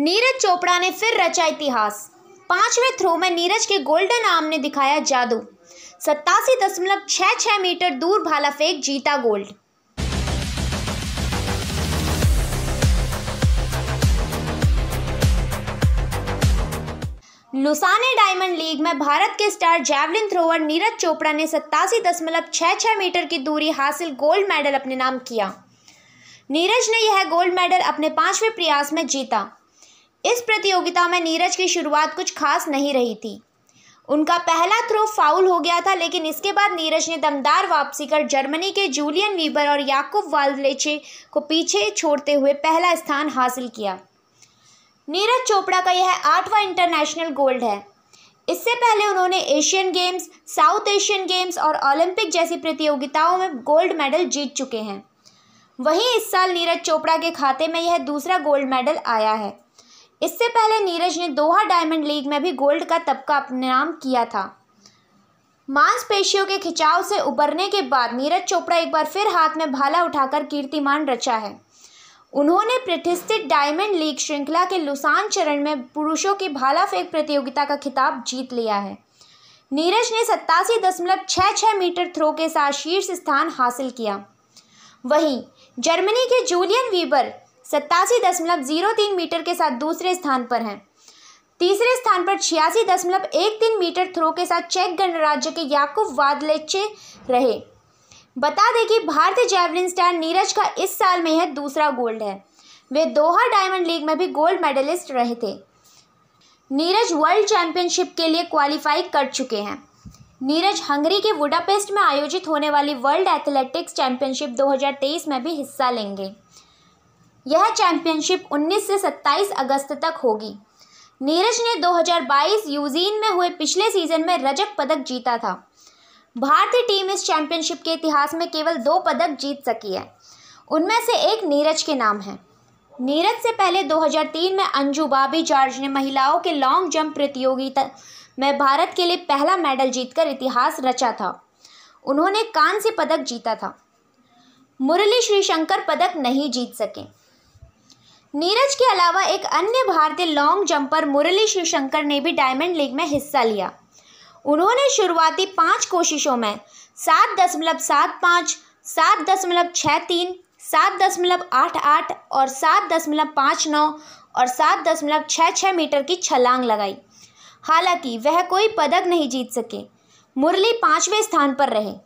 नीरज चोपड़ा ने फिर रचा इतिहास पांचवें थ्रो में नीरज के गोल्डन आर्म ने दिखाया जादू सत्तासी दशमलव छह छह मीटर दूर भाला फेंक जीता गोल्ड लुसाने डायमंड लीग में भारत के star javelin thrower Neeraj Chopra ने सत्तासी दशमलव छह छह मीटर की दूरी हासिल गोल्ड मेडल अपने नाम किया नीरज ने यह गोल्ड मेडल अपने पांचवें प्रयास में जीता इस प्रतियोगिता में नीरज की शुरुआत कुछ खास नहीं रही थी उनका पहला थ्रो फाउल हो गया था लेकिन इसके बाद नीरज ने दमदार वापसी कर जर्मनी के जूलियन वीबर और याकूब वाल्लेचे को पीछे छोड़ते हुए पहला स्थान हासिल किया नीरज चोपड़ा का यह आठवां इंटरनेशनल गोल्ड है इससे पहले उन्होंने Asian Games South Asian Games और ओलंपिक जैसी प्रतियोगिताओं में गोल्ड मेडल जीत चुके हैं वहीं इस साल नीरज चोपड़ा के खाते में यह दूसरा गोल्ड मेडल आया है इससे पहले नीरज ने दोहा डायमंड लीग में भी गोल्ड का तबका अपने नाम किया था मांसपेशियों के खिंचाव से उबरने के बाद नीरज चोपड़ा एक बार फिर हाथ में भाला उठाकर कीर्तिमान रचा है उन्होंने प्रतिष्ठित डायमंड लीग श्रृंखला के लुसान चरण में पुरुषों की भाला फेंक प्रतियोगिता का खिताब जीत लिया है नीरज ने सत्तासी दशमलव छः छः मीटर थ्रो के साथ शीर्ष स्थान हासिल किया वहीं जर्मनी के जूलियन वीबर सत्तासी दशमलव जीरो तीन मीटर के साथ दूसरे स्थान पर हैं तीसरे स्थान पर छियासी दशमलव एक तीन मीटर थ्रो के साथ चेक गणराज्य के याकूब वादलेचे रहे बता दें कि भारतीय जैवलिन स्टार नीरज का इस साल में यह दूसरा गोल्ड है वे दोहा डायमंड लीग में भी गोल्ड मेडलिस्ट रहे थे नीरज वर्ल्ड चैंपियनशिप के लिए क्वालिफाई कर चुके हैं नीरज हंगरी के वुडापेस्ट में आयोजित होने वाली वर्ल्ड एथलेटिक्स चैंपियनशिप 2023 में भी हिस्सा लेंगे यह चैंपियनशिप 19 से 27 अगस्त तक होगी नीरज ने 2022 यूजीन में हुए पिछले सीजन में रजक पदक जीता था भारतीय टीम इस चैंपियनशिप के इतिहास में केवल दो पदक जीत सकी है उनमें से एक नीरज के नाम है नीरज से पहले 2003 में अंजू बाबी जॉर्ज ने महिलाओं के लॉन्ग जंप प्रतियोगिता में भारत के लिए पहला मेडल जीतकर इतिहास रचा था उन्होंने कान से पदक जीता था मुरली श्रीशंकर पदक नहीं जीत सके नीरज के अलावा एक अन्य भारतीय लॉन्ग जंपर मुरली शिवशंकर ने भी डायमंड लीग में हिस्सा लिया उन्होंने शुरुआती पाँच कोशिशों में सात दशमलव सात पाँच सात दशमलव छः तीन सात दशमलव आठ आठ और सात दशमलव पाँच नौ और सात दशमलव छः छः मीटर की छलांग लगाई हालांकि वह कोई पदक नहीं जीत सके मुरली पाँचवें स्थान पर रहे